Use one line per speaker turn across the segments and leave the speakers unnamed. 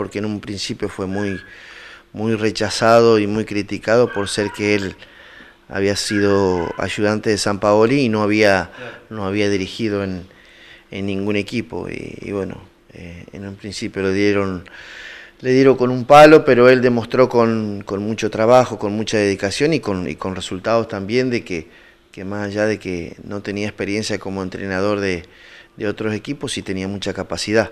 porque en un principio fue muy, muy rechazado y muy criticado por ser que él había sido ayudante de San Paoli y no había, no había dirigido en, ningún equipo. Y, bueno, eh, en un principio lo dieron, le dieron con un palo, pero él demostró con, mucho trabajo, con mucha dedicación y con, y con resultados también de que, que, más allá de que no tenía experiencia como entrenador de, de otros equipos, sí tenía mucha capacidad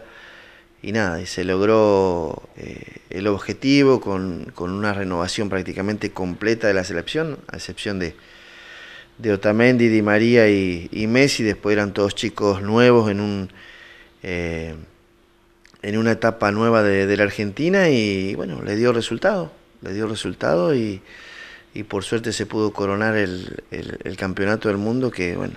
y nada, y se logró eh, el objetivo con, una renovación prácticamente completa de la selección, a excepción de, de Otamendi, Di María y, Messi, después eran todos chicos nuevos en un... Eh, en una etapa nueva de, la Argentina y bueno, le dio resultado, le dio resultado y, y por suerte se pudo coronar el, el campeonato del mundo que bueno,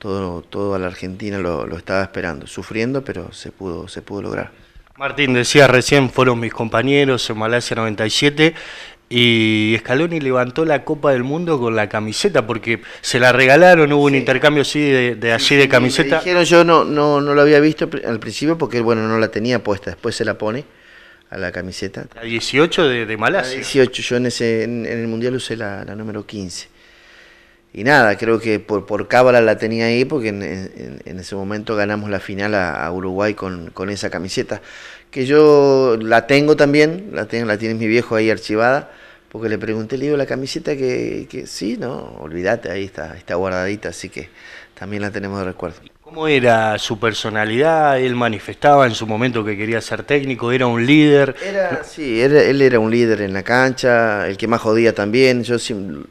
todo, a la Argentina lo, estaba esperando, sufriendo, pero se pudo, se pudo lograr.
Martín, decía recién, fueron mis compañeros en Malasia 97 y Scaloni levantó la Copa del Mundo con la camiseta porque se la regalaron, hubo un intercambio así de, de así de camiseta.
yo no, no, no lo había visto al principio porque bueno no la tenía puesta, después se la pone a la camiseta.
La 18 de, Malasia. La 18,
yo en ese, en, el Mundial usé la, la número 15 y nada, creo que por, por cábala la tenía ahí porque en, ese momento ganamos la final a, Uruguay con, esa camiseta, que yo la tengo también, la, tengo, la tiene mi viejo ahí archivada, porque le pregunté, le digo, la camiseta que, que sí, no, olvídate, ahí está, está guardadita, así que también la tenemos de recuerdo.
¿Cómo era su personalidad? Él manifestaba en su momento que quería ser técnico, era un líder. Era, sí, él era un líder en la
cancha, el que más jodía también. Yo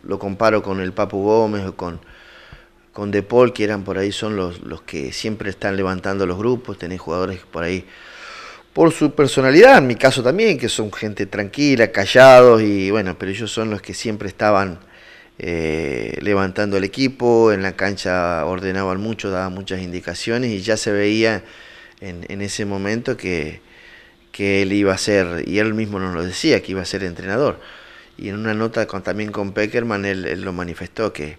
lo comparo con el Papu Gómez o con, con De Paul, que eran por ahí, son los, los que siempre están levantando los grupos. Tenés jugadores por ahí, por su personalidad, en mi caso también, que son gente tranquila, callados, y bueno, pero ellos son los que siempre estaban eh, levantando el equipo, en la cancha ordenaban mucho, daban muchas indicaciones y ya se veía en, ese momento que, que, él iba a ser, y él mismo nos lo decía, que iba a ser entrenador. Y en una nota con, también con Peckerman, él, lo manifestó que,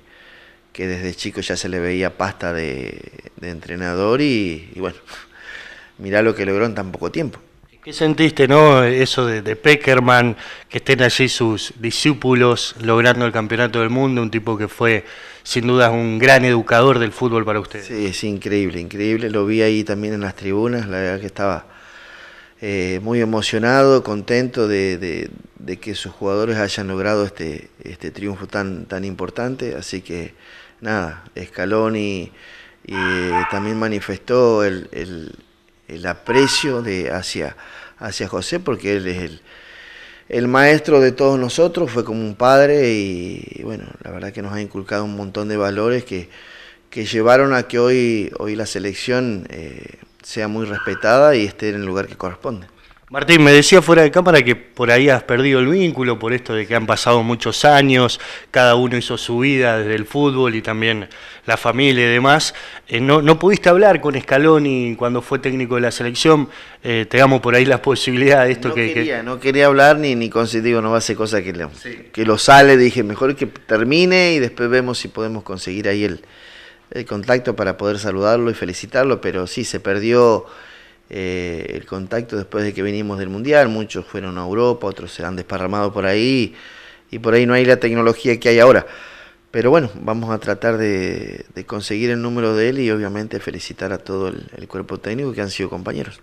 que desde chico ya se le veía pasta de, entrenador y, y, bueno, mirá lo que logró en tan poco tiempo.
¿Qué sentiste, no? Eso de, Peckerman, que estén allí sus discípulos logrando el campeonato del mundo, un tipo que fue sin duda un gran educador del fútbol para ustedes. Sí, es
increíble, increíble. Lo vi ahí también en las tribunas, la verdad que estaba eh, muy emocionado, contento de, que sus jugadores hayan logrado este, este triunfo tan, importante. Así que nada, Scaloni y, eh, también manifestó el el aprecio de, hacia, hacia José, porque él es el, el maestro de todos nosotros, fue como un padre y, bueno, la verdad que nos ha inculcado un montón de valores que, que llevaron a que hoy, hoy la selección eh, sea muy respetada y esté en el lugar que corresponde.
Martín, me decía fuera de cámara que por ahí has perdido el vínculo, por esto de que han pasado muchos años, cada uno hizo su vida desde el fútbol y también la familia y demás. Eh, no, pudiste hablar con Scaloni cuando fue técnico de la selección, eh, te damos por ahí las posibilidades de esto no que, quería, No quería hablar ni, ni digo, no va a ser cosa que,
que lo sale, dije, mejor que termine y después vemos si podemos conseguir ahí el, el contacto para poder saludarlo y felicitarlo, pero sí, se perdió eh, el contacto después de que venimos del Mundial, muchos fueron a Europa, otros se han desparramado por ahí y por ahí no hay la tecnología que hay ahora. Pero bueno, vamos a tratar de, conseguir el número de él y obviamente felicitar a todo el cuerpo técnico que han sido compañeros.